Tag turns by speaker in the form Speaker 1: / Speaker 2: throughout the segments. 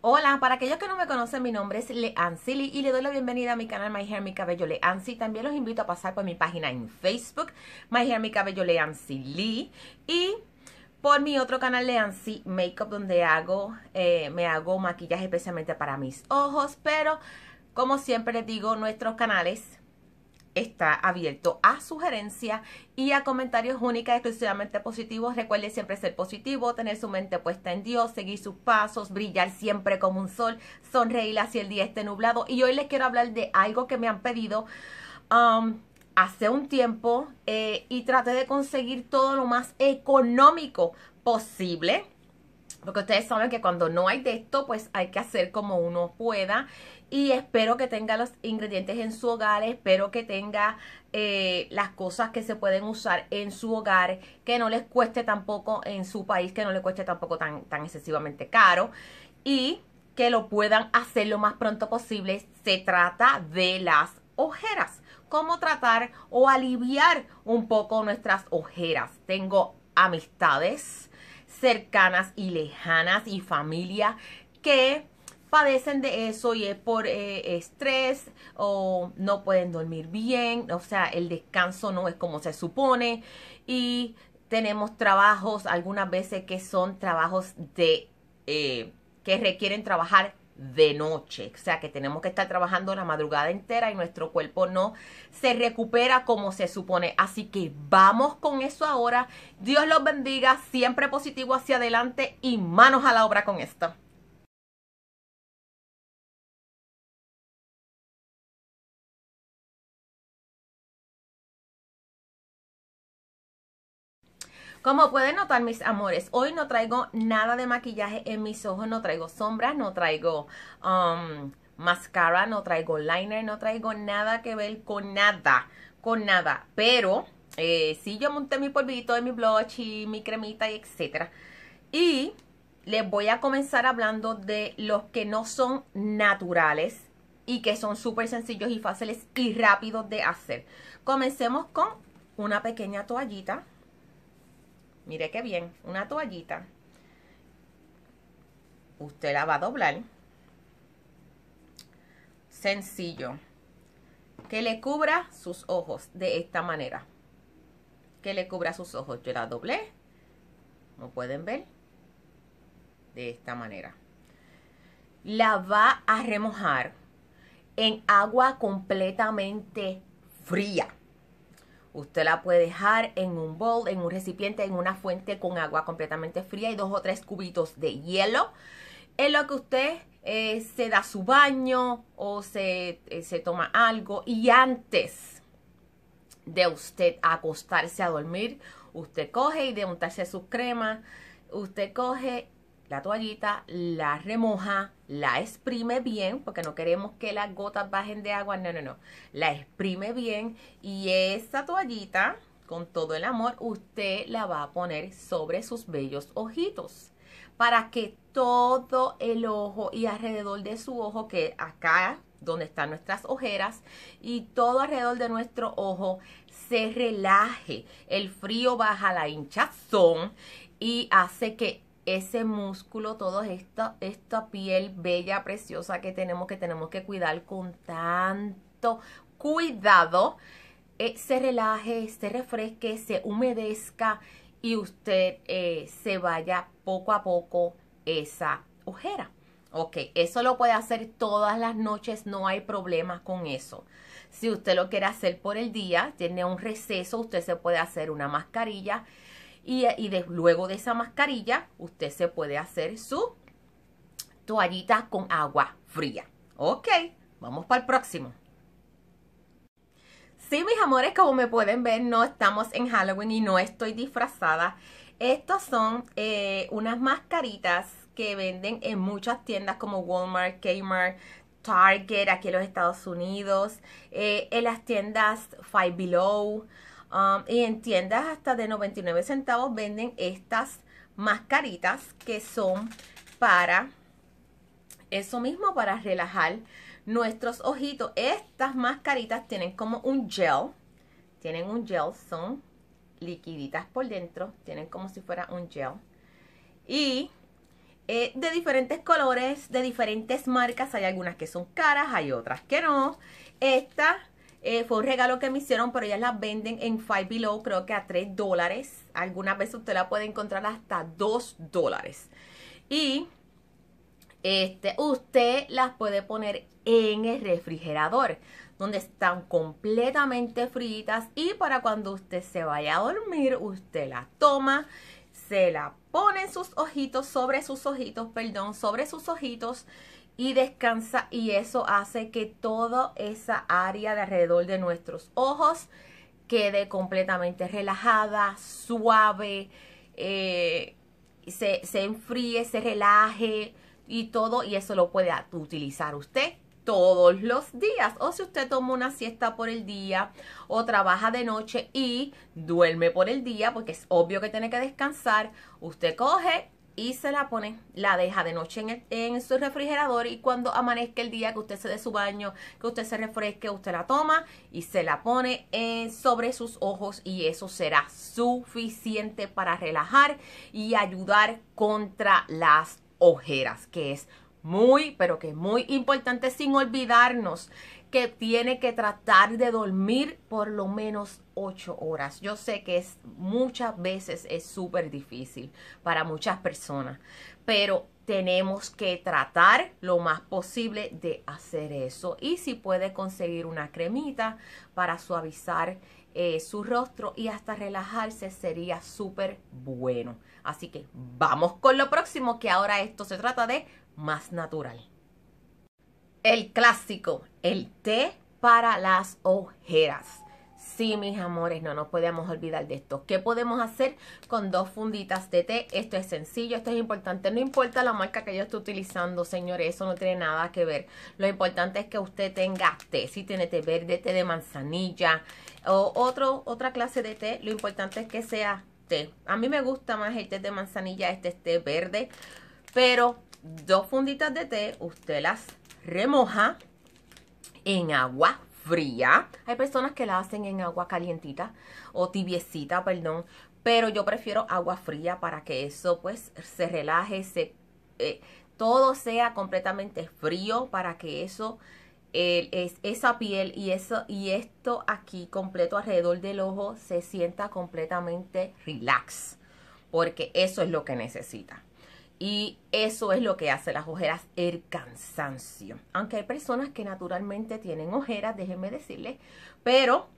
Speaker 1: Hola, para aquellos que no me conocen, mi nombre es Lee y le doy la bienvenida a mi canal My Hair, Mi Cabello Leancy. También los invito a pasar por mi página en Facebook, My Hair, Mi Cabello Lee y por mi otro canal Leancy Makeup, donde hago, eh, me hago maquillaje especialmente para mis ojos, pero como siempre les digo, nuestros canales está abierto a sugerencias y a comentarios únicas exclusivamente positivos. Recuerde siempre ser positivo, tener su mente puesta en Dios, seguir sus pasos, brillar siempre como un sol, sonreír hacia el día esté nublado. Y hoy les quiero hablar de algo que me han pedido. Um, hace un tiempo eh, y traté de conseguir todo lo más económico posible. Porque ustedes saben que cuando no hay de esto, pues hay que hacer como uno pueda y espero que tenga los ingredientes en su hogar, espero que tenga eh, las cosas que se pueden usar en su hogar, que no les cueste tampoco en su país, que no les cueste tampoco tan, tan excesivamente caro y que lo puedan hacer lo más pronto posible. Se trata de las ojeras. ¿Cómo tratar o aliviar un poco nuestras ojeras? Tengo amistades cercanas y lejanas y familia que padecen de eso y es por eh, estrés o no pueden dormir bien, o sea, el descanso no es como se supone y tenemos trabajos algunas veces que son trabajos de eh, que requieren trabajar de noche, o sea que tenemos que estar trabajando la madrugada entera y nuestro cuerpo no se recupera como se supone. Así que vamos con eso ahora. Dios los bendiga, siempre positivo hacia adelante y manos a la obra con esto. Como pueden notar, mis amores, hoy no traigo nada de maquillaje en mis ojos, no traigo sombra, no traigo máscara, um, mascara, no traigo liner, no traigo nada que ver con nada, con nada. Pero eh, sí yo monté mi polvito, mi blush y mi cremita y etcétera. Y les voy a comenzar hablando de los que no son naturales y que son súper sencillos y fáciles y rápidos de hacer. Comencemos con una pequeña toallita mire qué bien, una toallita. Usted la va a doblar. Sencillo. Que le cubra sus ojos de esta manera. Que le cubra sus ojos. Yo la doblé. Como pueden ver. De esta manera. La va a remojar en agua completamente fría. Usted la puede dejar en un bowl, en un recipiente, en una fuente con agua completamente fría y dos o tres cubitos de hielo. En lo que usted eh, se da su baño o se, eh, se toma algo. Y antes de usted acostarse a dormir, usted coge y de untarse sus cremas, usted coge la toallita, la remoja, la exprime bien, porque no queremos que las gotas bajen de agua, no, no, no. La exprime bien y esa toallita, con todo el amor, usted la va a poner sobre sus bellos ojitos para que todo el ojo y alrededor de su ojo, que acá donde están nuestras ojeras y todo alrededor de nuestro ojo se relaje. El frío baja la hinchazón y hace que ese músculo, toda esta, esta piel bella, preciosa que tenemos, que tenemos que cuidar con tanto cuidado, eh, se relaje, se refresque, se humedezca y usted eh, se vaya poco a poco esa ojera. Ok, eso lo puede hacer todas las noches, no hay problema con eso. Si usted lo quiere hacer por el día, tiene un receso, usted se puede hacer una mascarilla y, luego de esa mascarilla, usted se puede hacer su toallita con agua fría. Ok, vamos para el próximo. Sí, mis amores, como me pueden ver, no estamos en Halloween y no estoy disfrazada. Estos son eh, unas mascaritas que venden en muchas tiendas como Walmart, Kmart, Target, aquí en los Estados Unidos, eh, en las tiendas Five Below, Um, y en tiendas hasta de 99 centavos venden estas mascaritas que son para eso mismo, para relajar nuestros ojitos. Estas mascaritas tienen como un gel, tienen un gel, son liquiditas por dentro, tienen como si fuera un gel. Y eh, de diferentes colores, de diferentes marcas, hay algunas que son caras, hay otras que no. Esta eh, fue un regalo que me hicieron, pero ellas las venden en Five Below, creo que a 3 dólares. Algunas veces usted la puede encontrar hasta 2 dólares. Y este, usted las puede poner en el refrigerador, donde están completamente fritas. Y para cuando usted se vaya a dormir, usted la toma, se la pone en sus ojitos, sobre sus ojitos, perdón, sobre sus ojitos y descansa y eso hace que toda esa área de alrededor de nuestros ojos quede completamente relajada, suave, eh, se, se, enfríe, se relaje y todo y eso lo puede utilizar usted todos los días o si usted toma una siesta por el día o trabaja de noche y duerme por el día porque es obvio que tiene que descansar, usted coge y se la pone, la deja de noche en, su refrigerador y cuando amanezca el día que usted se dé su baño, que usted se refresque, usted la toma y se la pone eh, sobre sus ojos y eso será suficiente para relajar y ayudar contra las ojeras, que es muy, pero que es muy importante sin olvidarnos que tiene que tratar de dormir por lo menos ocho horas. Yo sé que muchas veces es súper difícil para muchas personas, pero tenemos que tratar lo más posible de hacer eso. Y si puede conseguir una cremita para suavizar eh, su rostro y hasta relajarse sería súper bueno. Así que vamos con lo próximo, que ahora esto se trata de más natural. El clásico, el té para las ojeras. Sí, mis amores, no nos podemos olvidar de esto. ¿Qué podemos hacer con dos funditas de té? Esto es sencillo, esto es importante. No importa la marca que yo esté utilizando, señores, eso no tiene nada que ver. Lo importante es que usted tenga té. Si tiene té verde, té de manzanilla o otro, otra clase de té, lo importante es que sea té. A mí me gusta más el té de manzanilla, este té verde, pero dos funditas de té, usted las remoja en agua fría. Hay personas que la hacen en agua calientita o tibiecita, perdón, pero yo prefiero agua fría para que eso pues se relaje, se, eh, todo sea completamente frío para que eso, esa piel y, eso, y esto aquí completo alrededor del ojo se sienta completamente relax, porque eso es lo que necesita. Y eso es lo que hace las ojeras, el cansancio. Aunque hay personas que naturalmente tienen ojeras, déjenme decirles, pero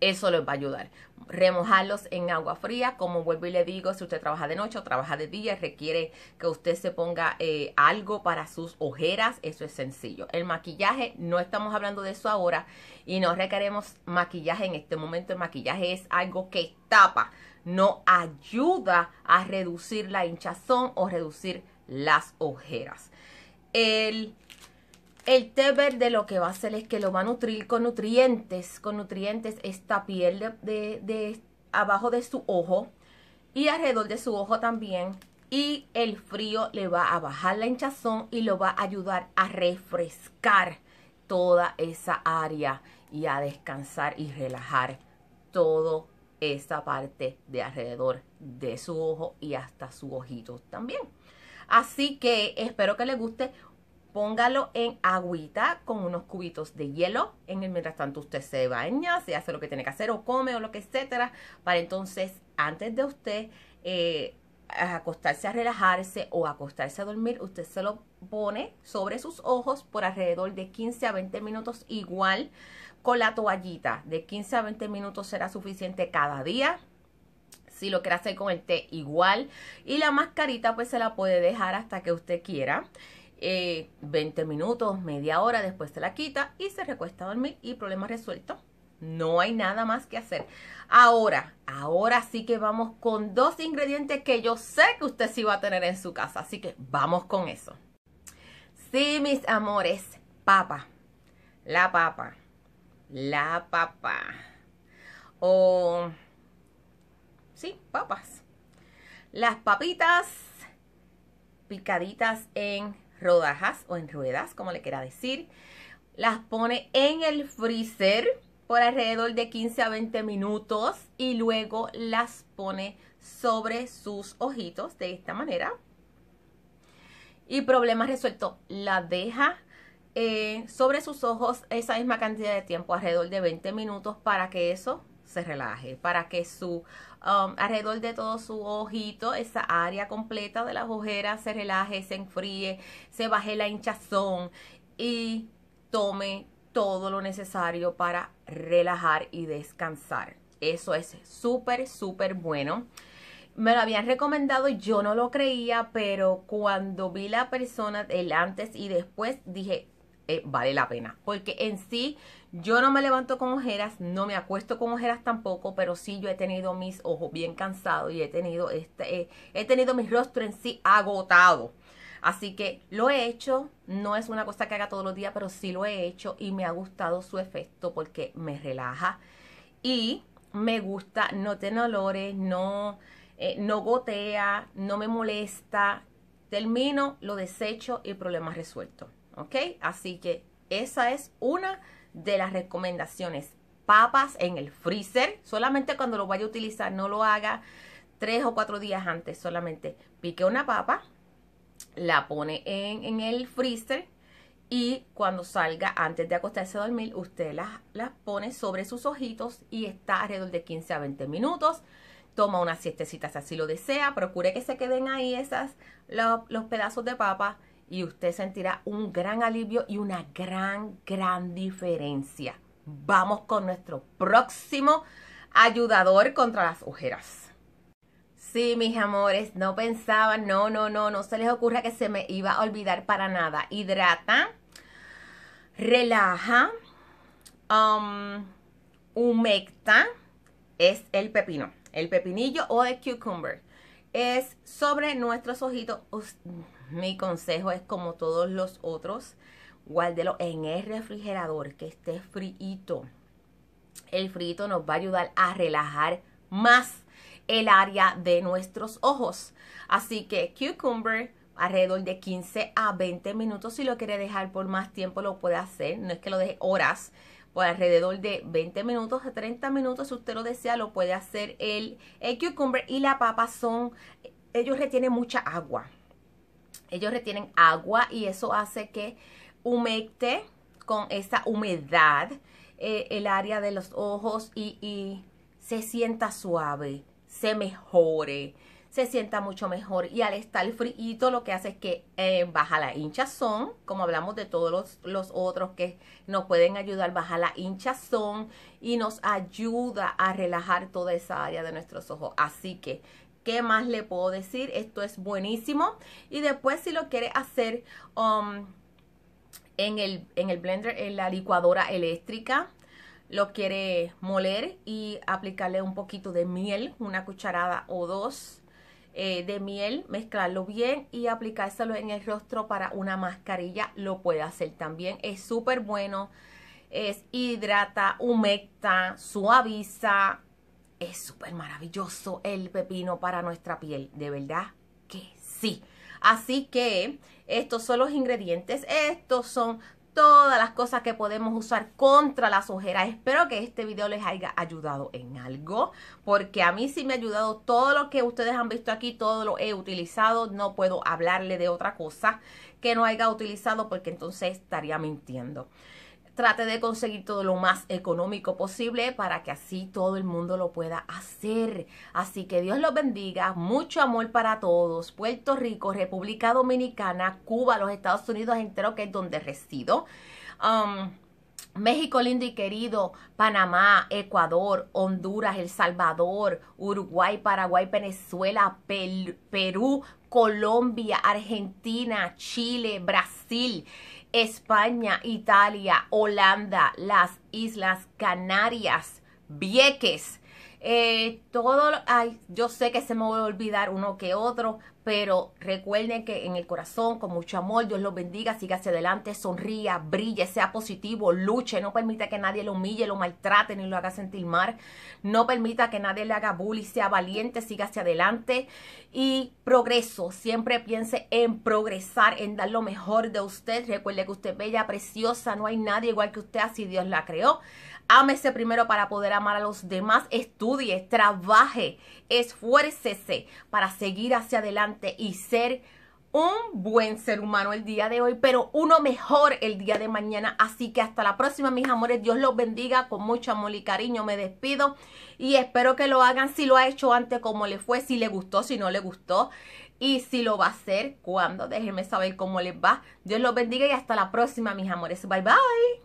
Speaker 1: eso les va a ayudar. Remojarlos en agua fría, como vuelvo y le digo, si usted trabaja de noche o trabaja de día, requiere que usted se ponga eh, algo para sus ojeras, eso es sencillo. El maquillaje, no estamos hablando de eso ahora y no requeremos maquillaje en este momento. El maquillaje es algo que tapa, no ayuda a reducir la hinchazón o reducir las ojeras. El el té verde lo que va a hacer es que lo va a nutrir con nutrientes, con nutrientes esta piel de, abajo de su ojo y alrededor de su ojo también. Y el frío le va a bajar la hinchazón y lo va a ayudar a refrescar toda esa área y a descansar y relajar toda esa parte de alrededor de su ojo y hasta su ojito también. Así que espero que les guste póngalo en agüita con unos cubitos de hielo, en el mientras tanto usted se baña, se hace lo que tiene que hacer o come o lo que etcétera, para entonces antes de usted eh, acostarse a relajarse o acostarse a dormir, usted se lo pone sobre sus ojos por alrededor de 15 a 20 minutos igual con la toallita. De 15 a 20 minutos será suficiente cada día si lo quiere hacer con el té igual y la mascarita pues se la puede dejar hasta que usted quiera 20 eh, minutos, media hora, después se la quita y se recuesta a dormir y problema resuelto. No hay nada más que hacer. Ahora, ahora sí que vamos con dos ingredientes que yo sé que usted sí va a tener en su casa, así que vamos con eso. Sí, mis amores, papa, la papa, la papa, o, sí, papas. Las papitas picaditas en rodajas o en ruedas, como le quiera decir. Las pone en el freezer por alrededor de 15 a 20 minutos y luego las pone sobre sus ojitos de esta manera. Y problema resuelto, la deja eh, sobre sus ojos esa misma cantidad de tiempo, alrededor de 20 minutos, para que eso se relaje, para que su um, alrededor de todo su ojito, esa área completa de las ojeras se relaje, se enfríe, se baje la hinchazón y tome todo lo necesario para relajar y descansar. Eso es súper, súper bueno. Me lo habían recomendado, yo no lo creía, pero cuando vi la persona, el antes y después, dije, eh, vale la pena. Porque en sí, yo no me levanto con ojeras, no me acuesto con ojeras tampoco, pero sí yo he tenido mis ojos bien cansados y he tenido, este, eh, he tenido mi rostro en sí agotado. Así que lo he hecho, no es una cosa que haga todos los días, pero sí lo he hecho y me ha gustado su efecto porque me relaja y me gusta, no tiene olores, no, eh, no gotea, no me molesta. Termino, lo desecho y el problema resuelto. ¿ok? Así que esa es una de las recomendaciones. Papas en el freezer, solamente cuando lo vaya a utilizar, no lo haga tres o cuatro días antes, solamente pique una papa, la pone en, el freezer y cuando salga antes de acostarse a dormir, usted las, pone sobre sus ojitos y está alrededor de 15 a 20 minutos toma una siestecita si así lo desea, procure que se queden ahí esas, los, los pedazos de papa y usted sentirá un gran alivio y una gran, gran diferencia. Vamos con nuestro próximo ayudador contra las ojeras. Sí, mis amores, no pensaban, no, no, no, no se les ocurra que se me iba a olvidar para nada. Hidrata, relaja, um, humecta, es el pepino, el pepinillo o el cucumber es sobre nuestros ojitos. Mi consejo es como todos los otros, guárdelo en el refrigerador, que esté frito. El frito nos va a ayudar a relajar más el área de nuestros ojos. Así que cucumber alrededor de 15 a 20 minutos. Si lo quiere dejar por más tiempo, lo puede hacer. No es que lo deje horas, por alrededor de 20 minutos a 30 minutos. Si usted lo desea, lo puede hacer. El, el cucumber y la papa son, ellos retienen mucha agua. Ellos retienen agua y eso hace que humecte con esa humedad eh, el área de los ojos y, y se sienta suave, se mejore se sienta mucho mejor y al estar frío lo que hace es que eh, baja la hinchazón, como hablamos de todos los, otros que nos pueden ayudar, baja la hinchazón y nos ayuda a relajar toda esa área de nuestros ojos. Así que, ¿qué más le puedo decir? Esto es buenísimo y después si lo quiere hacer... Um, en el, en el blender, en la licuadora eléctrica, lo quiere moler y aplicarle un poquito de miel, una cucharada o dos. Eh, de miel, mezclarlo bien y aplicárselo en el rostro para una mascarilla, lo puede hacer también. Es súper bueno, es hidrata, humecta, suaviza. Es súper maravilloso el pepino para nuestra piel, de verdad que sí. Así que estos son los ingredientes, estos son todas las cosas que podemos usar contra las ojeras. Espero que este video les haya ayudado en algo, porque a mí sí me ha ayudado todo lo que ustedes han visto aquí, todo lo he utilizado, no puedo hablarle de otra cosa que no haya utilizado porque entonces estaría mintiendo. Trate de conseguir todo lo más económico posible para que así todo el mundo lo pueda hacer. Así que Dios los bendiga. Mucho amor para todos. Puerto Rico, República Dominicana, Cuba, los Estados Unidos entero, que es donde resido. Um, México lindo y querido, Panamá, Ecuador, Honduras, El Salvador, Uruguay, Paraguay, Venezuela, Perú, Colombia, Argentina, Chile, Brasil. España, Italia, Holanda, las Islas Canarias, Vieques. Eh, todo, yo sé que se me va a olvidar uno que otro, pero recuerden que en el corazón, con mucho amor, Dios los bendiga, siga hacia adelante, sonría, brille, sea positivo, luche, no permita que nadie lo humille, lo maltrate, ni lo haga sentir mal, no permita que nadie le haga bullying, sea valiente, siga hacia adelante y progreso, siempre piense en progresar, en dar lo mejor de usted, recuerde que usted es bella, preciosa, no hay nadie igual que usted, así Dios la creó, ámese primero para poder amar a los demás, estudie, trabaje, esfuércese para seguir hacia adelante, y ser un buen ser humano el día de hoy, pero uno mejor el día de mañana. Así que hasta la próxima, mis amores. Dios los bendiga con mucho amor y cariño. Me despido y espero que lo hagan si lo ha hecho antes, como le fue, si le gustó, si no le gustó y si lo va a hacer, cuando. Déjenme saber cómo les va. Dios los bendiga y hasta la próxima, mis amores. Bye bye.